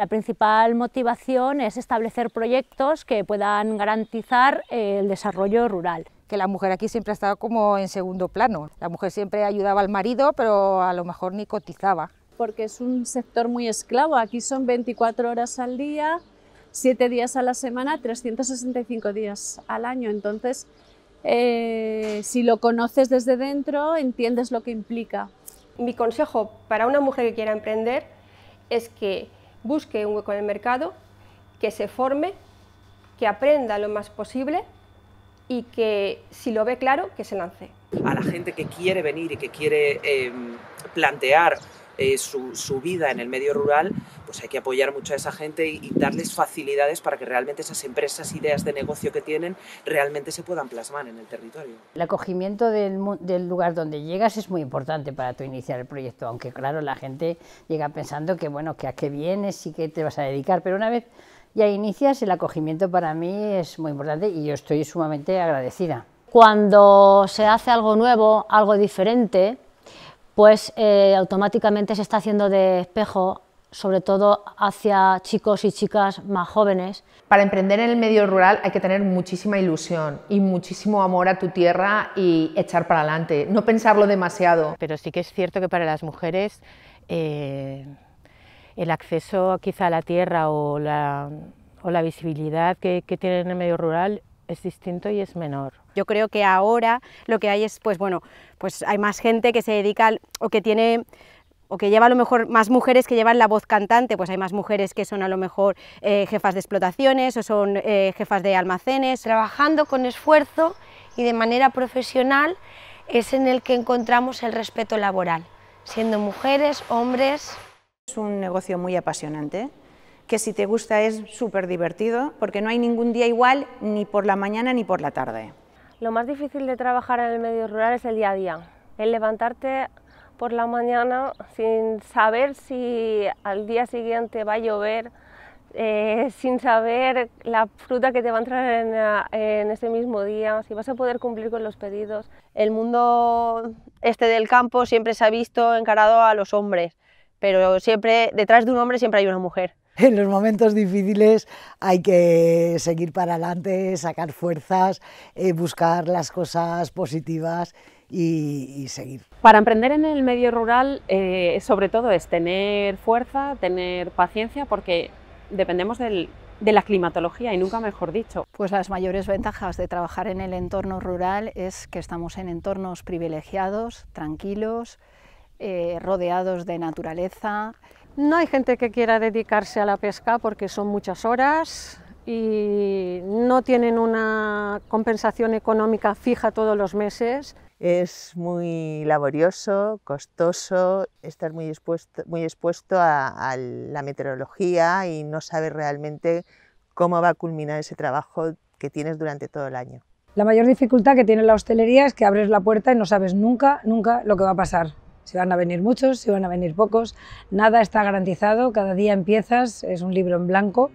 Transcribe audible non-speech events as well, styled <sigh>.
La principal motivación es establecer proyectos que puedan garantizar eh, el desarrollo rural que la mujer aquí siempre ha estado como en segundo plano. La mujer siempre ayudaba al marido, pero a lo mejor ni cotizaba. Porque es un sector muy esclavo. Aquí son 24 horas al día, 7 días a la semana, 365 días al año. Entonces, eh, si lo conoces desde dentro, entiendes lo que implica. Mi consejo para una mujer que quiera emprender es que busque un hueco en el mercado, que se forme, que aprenda lo más posible y que si lo ve claro, que se lance. A la gente que quiere venir y que quiere eh, plantear eh, su, vida en el medio rural, pues hay que apoyar mucho a esa gente y, darles facilidades para que realmente esas empresas, ideas de negocio que tienen, realmente se puedan plasmar en el territorio. El acogimiento del, lugar donde llegas es muy importante para tu iniciar el proyecto, aunque claro, la gente llega pensando que bueno, que a qué vienes y qué te vas a dedicar, pero una vez ya inicias, el acogimiento para mí es muy importante y yo estoy sumamente agradecida. Cuando se hace algo nuevo, algo diferente, pues eh, automáticamente se está haciendo de espejo sobre todo hacia chicos y chicas más jóvenes. Para emprender en el medio rural hay que tener muchísima ilusión y muchísimo amor a tu tierra y echar para adelante, no pensarlo demasiado. Pero sí que es cierto que para las mujeres eh, el acceso quizá a la tierra o la, visibilidad que, tienen en el medio rural es distinto y es menor. Yo creo que ahora lo que hay es, pues bueno, pues hay más gente que se dedica o que tiene o que lleva a lo mejor más mujeres que llevan la voz cantante, pues hay más mujeres que son a lo mejor eh, jefas de explotaciones o son eh, jefas de almacenes. Trabajando con esfuerzo y de manera profesional es en el que encontramos el respeto laboral, siendo mujeres, hombres. Es un negocio muy apasionante, que si te gusta es súper divertido, porque no hay ningún día igual, ni por la mañana ni por la tarde. Lo más difícil de trabajar en el medio rural es el día a día, el levantarte por la mañana sin saber si al día siguiente va a llover, eh, sin saber la fruta que te va a entrar eh, en, ese mismo día, si vas a poder cumplir con los pedidos. El mundo este del campo siempre se ha visto encarado a los hombres, pero siempre detrás de un hombre siempre hay una mujer. <laughs> En los momentos difíciles hay que seguir para adelante, sacar fuerzas, eh, buscar las cosas positivas y, seguir. Para emprender en el medio rural, eh, sobre todo es tener fuerza, tener paciencia, porque dependemos de la climatología y nunca mejor dicho. Pues las mayores ventajas de trabajar en el entorno rural es que estamos en entornos privilegiados, tranquilos, eh, rodeados de naturaleza. No hay gente que quiera dedicarse a la pesca porque son muchas horas y no tienen una compensación económica fija todos los meses. Es muy laborioso, costoso, estás muy expuesto, muy expuesto a, a la meteorología y no sabes realmente cómo va a culminar ese trabajo que tienes durante todo el año. La mayor dificultad que tiene la hostelería es que abres la puerta y no sabes nunca, nunca lo que va a pasar. Si van a venir muchos, si van a venir pocos, nada está garantizado, cada día empiezas, es un libro en blanco.